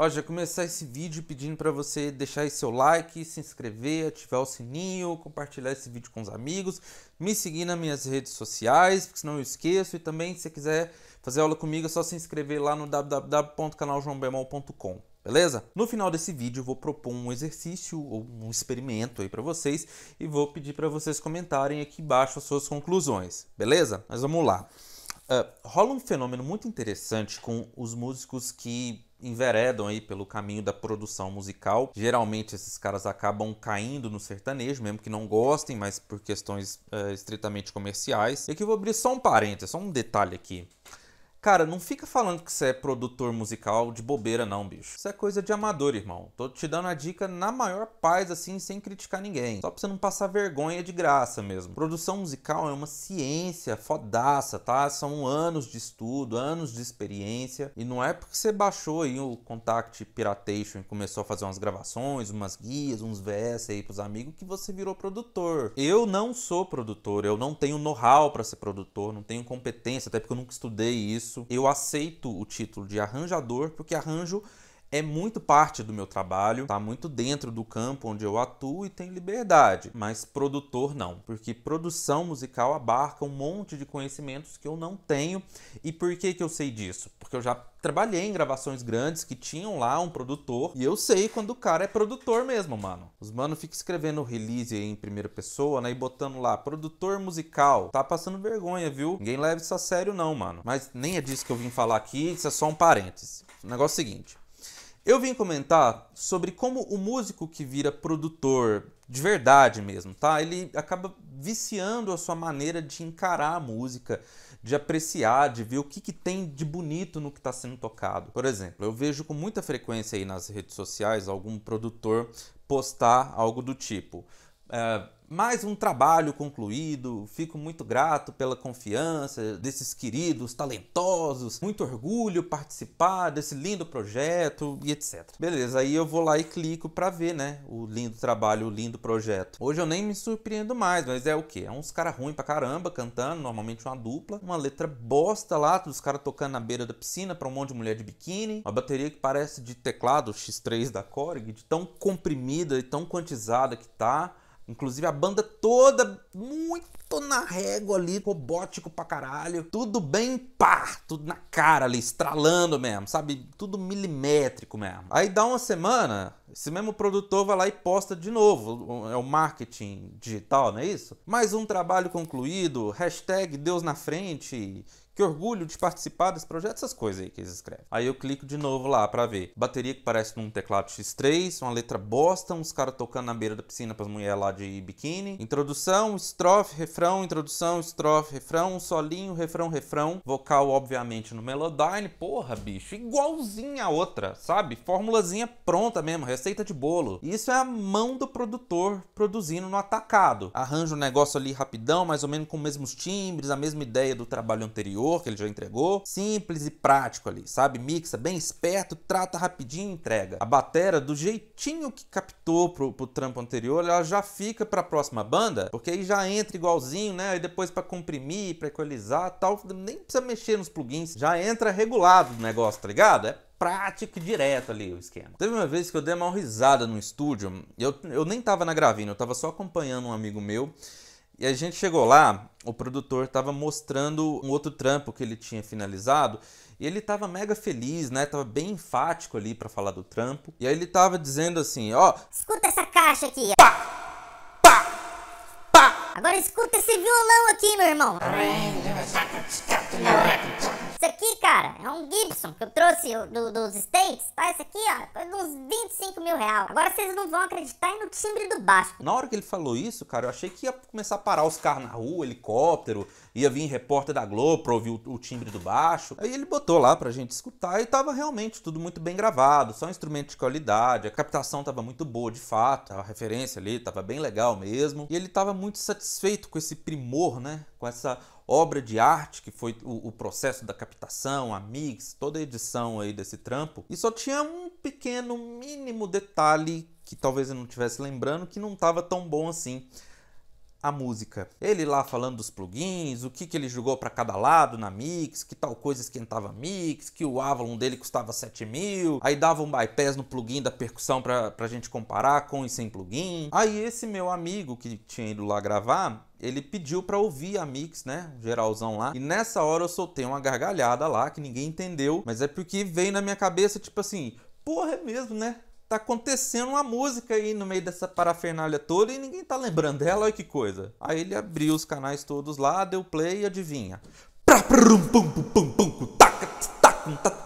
Ó, já começar esse vídeo pedindo para você deixar seu like, se inscrever, ativar o sininho, compartilhar esse vídeo com os amigos, me seguir nas minhas redes sociais, porque senão eu esqueço. E também, se você quiser fazer aula comigo, é só se inscrever lá no www.canaljoãobemol.com. Beleza? No final desse vídeo eu vou propor um exercício ou um experimento aí para vocês e vou pedir para vocês comentarem aqui embaixo as suas conclusões. Beleza? Mas vamos lá. Uh, rola um fenômeno muito interessante com os músicos que enveredam aí pelo caminho da produção musical. Geralmente esses caras acabam caindo no sertanejo, mesmo que não gostem, mas por questões é, estritamente comerciais. E aqui eu vou abrir só um parênteses, só um detalhe aqui. Cara, não fica falando que você é produtor musical de bobeira, não, bicho. Isso é coisa de amador, irmão. Tô te dando a dica na maior paz, assim, sem criticar ninguém. Só pra você não passar vergonha de graça mesmo. Produção musical é uma ciência fodaça, tá? São anos de estudo, anos de experiência. E não é porque você baixou aí o Contact Piratation e começou a fazer umas gravações, umas guias, uns VS aí pros amigos que você virou produtor. Eu não sou produtor, eu não tenho know-how pra ser produtor, não tenho competência, até porque eu nunca estudei isso isso. Eu aceito o título de arranjador porque arranjo é muito parte do meu trabalho, tá muito dentro do campo onde eu atuo e tem liberdade, mas produtor não, porque produção musical abarca um monte de conhecimentos que eu não tenho. E por que que eu sei disso? Porque eu já trabalhei em gravações grandes que tinham lá um produtor e eu sei quando o cara é produtor mesmo, mano. Os mano fica escrevendo release em primeira pessoa, né, e botando lá produtor musical. Tá passando vergonha, viu? Ninguém leva isso a sério não, mano. Mas nem é disso que eu vim falar aqui, isso é só um parêntese. O negócio é o seguinte, eu vim comentar sobre como o músico que vira produtor de verdade mesmo, tá? Ele acaba viciando a sua maneira de encarar a música, de apreciar, de ver o que, que tem de bonito no que está sendo tocado. Por exemplo, eu vejo com muita frequência aí nas redes sociais algum produtor postar algo do tipo. Eh, mais um trabalho concluído, fico muito grato pela confiança desses queridos talentosos, muito orgulho participar desse lindo projeto e etc. Beleza, aí eu vou lá e clico para ver, né, o lindo trabalho, o lindo projeto. Hoje eu nem me surpreendo mais, mas é o que? É uns caras ruins pra caramba cantando, normalmente uma dupla, uma letra bosta lá, dos caras tocando na beira da piscina pra um monte de mulher de biquíni, uma bateria que parece de teclado X3 da Korg, de tão comprimida e tão quantizada que tá. Inclusive a banda toda muito Tô na régua ali, robótico pra caralho. Tudo bem pá, tudo na cara ali, estralando mesmo, sabe? Tudo milimétrico mesmo. Aí dá uma semana, esse mesmo produtor vai lá e posta de novo. É o marketing digital, não é isso? Mais um trabalho concluído, hashtag Deus na frente, que orgulho de participar desse projeto, essas coisas aí que eles escrevem. Aí eu clico de novo lá para ver. Bateria que parece num teclado X3, uma letra bosta, uns caras tocando na beira da piscina pras as mulheres lá de biquíni. Introdução, estrofe, refrão refrão, introdução, estrofe, refrão, solinho, refrão, refrão, vocal, obviamente, no Melodyne. Porra, bicho, igualzinha a outra, sabe? fórmulazinha pronta mesmo, receita de bolo. isso é a mão do produtor produzindo no atacado. Arranja um negócio ali rapidão, mais ou menos com os mesmos timbres, a mesma ideia do trabalho anterior que ele já entregou. Simples e prático ali, sabe? Mixa bem esperto, trata rapidinho e entrega. A batera, do jeitinho que captou pro, pro trampo anterior, ela já fica pra próxima banda, porque aí já entra igualzinho sozinho, né? E depois para comprimir, para equalizar tal, nem precisa mexer nos plugins, já entra regulado o negócio, tá ligado? É prático e direto ali o esquema. Teve uma vez que eu dei uma risada no estúdio, eu, eu nem tava na gravina, eu tava só acompanhando um amigo meu, e a gente chegou lá, o produtor estava mostrando um outro trampo que ele tinha finalizado, e ele estava mega feliz, né? Tava bem enfático ali para falar do trampo. E aí ele estava dizendo assim, ó, escuta essa caixa aqui. Pá! Agora escuta esse violão aqui, meu irmão. Isso aqui, cara, é um Gibson que eu trouxe do, dos States, tá? Isso aqui, ó, foi uns 25 mil reais. Agora vocês não vão acreditar é no timbre do baixo. Na hora que ele falou isso, cara, eu achei que ia começar a parar os carros na rua, helicóptero, ia vir repórter da Globo pra ouvir o, o timbre do baixo. Aí ele botou lá pra gente escutar e tava realmente tudo muito bem gravado, só um instrumento de qualidade, a captação tava muito boa de fato, a referência ali tava bem legal mesmo. E ele tava muito satisfeito com esse primor, né? Com essa obra de arte, que foi o, o, processo da captação, a mix, toda a edição aí desse trampo. E só tinha um pequeno, mínimo detalhe que talvez eu não tivesse lembrando, que não estava tão bom assim. A música. Ele lá falando dos plugins, o que, que ele jogou para cada lado na mix, que tal coisa esquentava mix, que o Avalon dele custava 7 mil, aí dava um bypass no plugin da percussão para a gente comparar com e sem plugin. Aí esse meu amigo que tinha ido lá gravar, ele pediu para ouvir a mix, né? Geralzão lá. E nessa hora eu soltei uma gargalhada lá que ninguém entendeu, mas é porque veio na minha cabeça tipo assim, porra, é mesmo, né? Tá acontecendo uma música aí no meio dessa parafernália toda e ninguém tá lembrando dela, olha que coisa. Aí ele abriu os canais todos lá, deu play e adivinha. Pra prum pum pum pum taca taca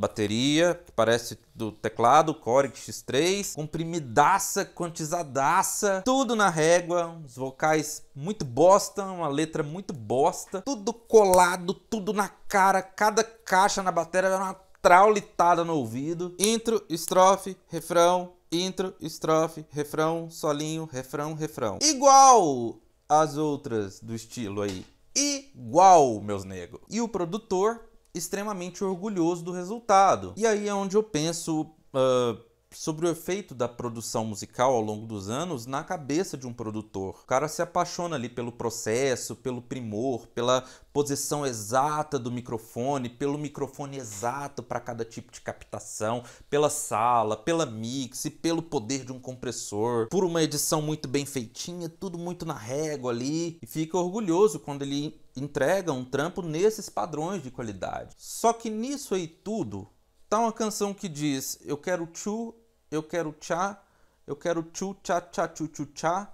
bateria, que parece do teclado, Korg X3, comprimidaça, quantizadaça, tudo na régua, os vocais muito bosta, uma letra muito bosta, tudo colado, tudo na cara, cada caixa na bateria era uma traulitada no ouvido. Intro, estrofe, refrão, intro, estrofe, refrão, solinho, refrão, refrão. Igual às outras do estilo aí. Igual, meus negros. E o produtor extremamente orgulhoso do resultado. E aí é onde eu penso uh, sobre o efeito da produção musical ao longo dos anos na cabeça de um produtor. O cara se apaixona ali pelo processo, pelo primor, pela posição exata do microfone, pelo microfone exato para cada tipo de captação, pela sala, pela mix, pelo poder de um compressor, por uma edição muito bem feitinha, tudo muito na régua ali, e fica orgulhoso quando ele entrega um trampo nesses padrões de qualidade. Só que nisso aí tudo, tá uma canção que diz eu quero chu, eu quero chá, eu quero chu, chá, chá, chu, chu, chá,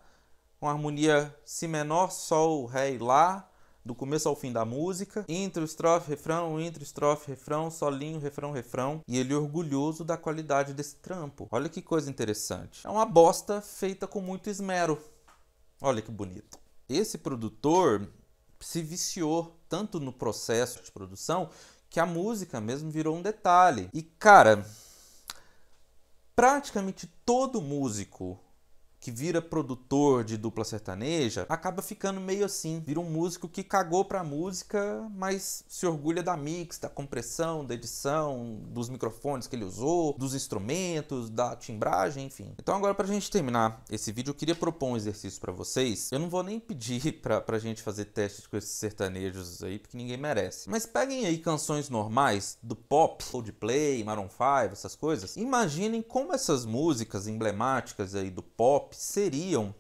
com harmonia si menor, sol, ré e lá, do começo ao fim da música, entre estrofe, refrão, entre estrofe, refrão, solinho, refrão, refrão, e ele é orgulhoso da qualidade desse trampo. Olha que coisa interessante. É uma bosta feita com muito esmero. Olha que bonito. Esse produtor, se viciou tanto no processo de produção que a música mesmo virou um detalhe. E cara, praticamente todo músico que vira produtor de dupla sertaneja, acaba ficando meio assim. Vira um músico que cagou pra música, mas se orgulha da mix, da compressão, da edição, dos microfones que ele usou, dos instrumentos, da timbragem, enfim. Então agora pra gente terminar esse vídeo, eu queria propor um exercício para vocês. Eu não vou nem pedir pra, pra gente fazer testes com esses sertanejos aí, porque ninguém merece. Mas peguem aí canções normais do pop, Coldplay, Maroon 5, essas coisas. Imaginem como essas músicas emblemáticas aí do pop seriam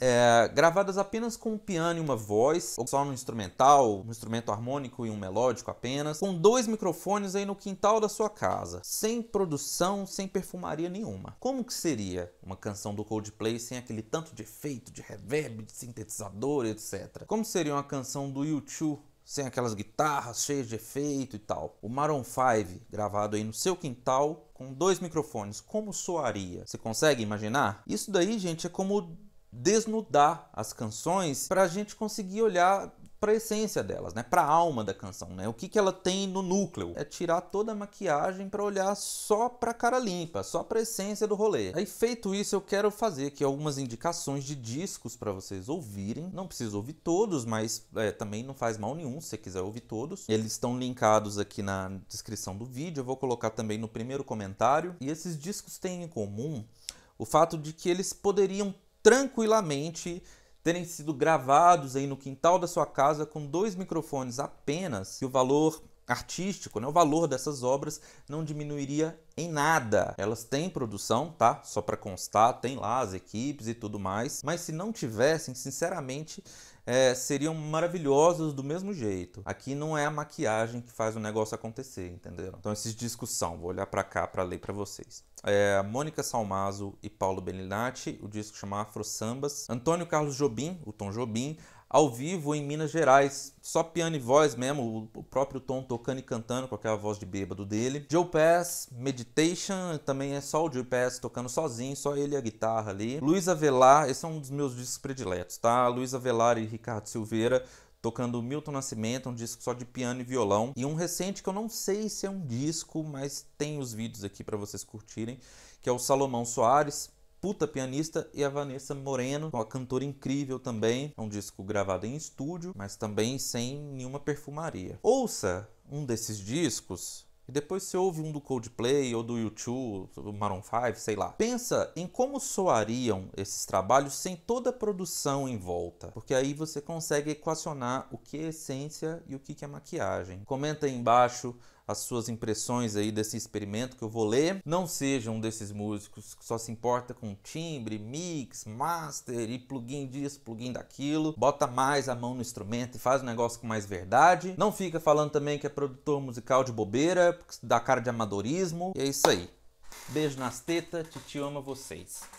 é, gravadas apenas com um piano e uma voz, ou só no instrumental, um instrumento harmônico e um melódico apenas, com dois microfones aí no quintal da sua casa, sem produção, sem perfumaria nenhuma. Como que seria uma canção do Coldplay sem aquele tanto de efeito, de reverb, de sintetizador, etc? Como seria uma canção do u sem aquelas guitarras cheias de efeito e tal. O Maroon 5 gravado aí no seu quintal com dois microfones, como soaria? Você consegue imaginar? Isso daí, gente, é como desnudar as canções para a gente conseguir olhar para a essência delas, né? Para a alma da canção, né? O que, que ela tem no núcleo? É tirar toda a maquiagem para olhar só para a cara limpa, só para a essência do rolê. Aí feito isso, eu quero fazer aqui algumas indicações de discos para vocês ouvirem. Não preciso ouvir todos, mas é, também não faz mal nenhum se você quiser ouvir todos. Eles estão linkados aqui na descrição do vídeo. Eu vou colocar também no primeiro comentário. E esses discos têm em comum o fato de que eles poderiam tranquilamente terem sido gravados aí no quintal da sua casa com dois microfones apenas, e o valor artístico, né? O valor dessas obras não diminuiria em nada. Elas têm produção, tá? Só para constar, tem lá as equipes e tudo mais, mas se não tivessem, sinceramente, é, seriam maravilhosos do mesmo jeito. Aqui não é a maquiagem que faz o negócio acontecer, entendeu? Então esses discos são, vou olhar para cá para ler para vocês. É, Mônica Salmazo e Paulo Beninati, o disco chama Afro Sambas. Antônio Carlos Jobim, o Tom Jobim, ao vivo em Minas Gerais. Só piano e voz mesmo, o próprio Tom tocando e cantando com aquela voz de bêbado dele. Joe Pass, Meditation, também é só o Joe Pass tocando sozinho, só ele e a guitarra ali. Luiz Avelar, esse é um dos meus discos prediletos, tá? Luiz Avelar e Ricardo Silveira tocando Milton Nascimento, um disco só de piano e violão, e um recente que eu não sei se é um disco, mas tem os vídeos aqui para vocês curtirem, que é o Salomão Soares, puta pianista, e a Vanessa Moreno, uma cantora incrível também. É um disco gravado em estúdio, mas também sem nenhuma perfumaria. Ouça um desses discos e depois você ouve um do Coldplay ou do YouTube, do Maroon 5, sei lá. Pensa em como soariam esses trabalhos sem toda a produção em volta, porque aí você consegue equacionar o que é essência e o que é maquiagem. Comenta aí embaixo as suas impressões aí desse experimento que eu vou ler. Não seja um desses músicos que só se importa com timbre, mix, master e plugin disso, plugin daquilo. Bota mais a mão no instrumento e faz o um negócio com mais verdade. Não fica falando também que é produtor musical de bobeira, dá cara de amadorismo. E é isso aí. Beijo nas tetas, titi ama vocês.